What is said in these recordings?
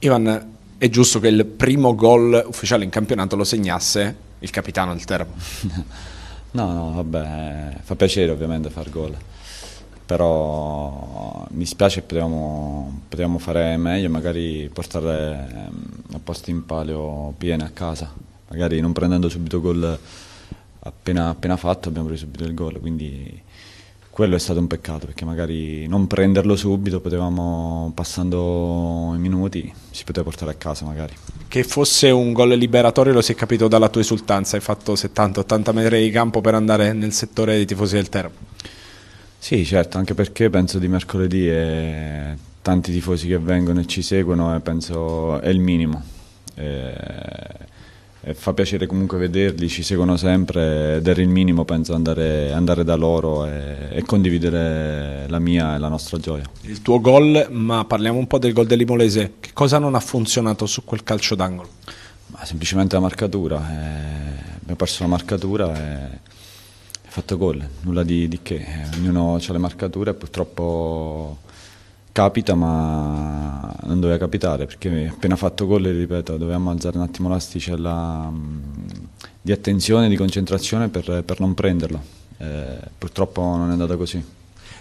Ivan, è giusto che il primo gol ufficiale in campionato lo segnasse il capitano del Teramo? no, no, vabbè, fa piacere ovviamente far gol, però mi spiace potevamo, potevamo fare meglio, magari portare ehm, a posto in palio piene a casa, magari non prendendo subito gol appena, appena fatto abbiamo preso subito il gol, quindi quello è stato un peccato perché magari non prenderlo subito potevamo passando i minuti si poteva portare a casa magari che fosse un gol liberatorio lo si è capito dalla tua esultanza hai fatto 70-80 metri di campo per andare nel settore dei tifosi del Teramo sì certo anche perché penso di mercoledì e tanti tifosi che vengono e ci seguono e penso è il minimo eh, fa piacere comunque vederli, ci seguono sempre ed era il minimo penso andare, andare da loro e, e, condividere la mia e la nostra gioia. Il tuo gol, ma parliamo un po' del gol dell'Imolese, che cosa non ha funzionato su quel calcio d'angolo? Ma semplicemente la marcatura, eh, abbiamo perso la marcatura e fatto gol, nulla di, di che, ognuno ha le marcature e purtroppo capita ma non doveva capitare perché appena fatto gol, ripeto, dovevamo alzare un attimo l'asticella mm, di attenzione, di concentrazione per, per non prenderlo. Eh, purtroppo non è andata così.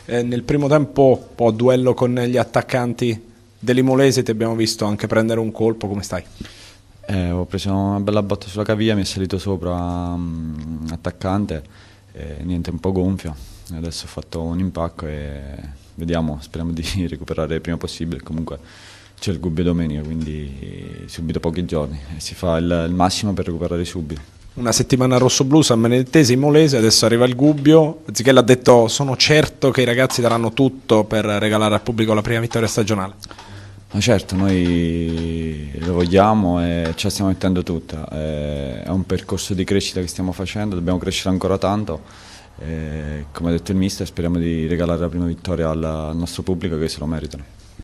Eh, nel primo tempo, un duello con gli attaccanti dell'Imolese, ti abbiamo visto anche prendere un colpo, come stai? Eh, ho preso una bella botta sulla caviglia, mi è salito sopra um, mm, attaccante e niente, un po' gonfio. Adesso ho fatto un impacco e vediamo, speriamo di recuperare il prima possibile. Comunque c'è il Gubbio domenica, quindi subito pochi giorni. Si fa il, il massimo per recuperare subito. Una settimana rosso-blu, San Benedettese, Molese, adesso arriva il Gubbio. Zichella ha detto, sono certo che i ragazzi daranno tutto per regalare al pubblico la prima vittoria stagionale. Ma certo, noi vogliamo e ci stiamo mettendo tutta. Eh, è un percorso di crescita che stiamo facendo, dobbiamo crescere ancora tanto. E, eh, come ha detto il mister, speriamo di regalare la prima vittoria al nostro pubblico che se lo meritano.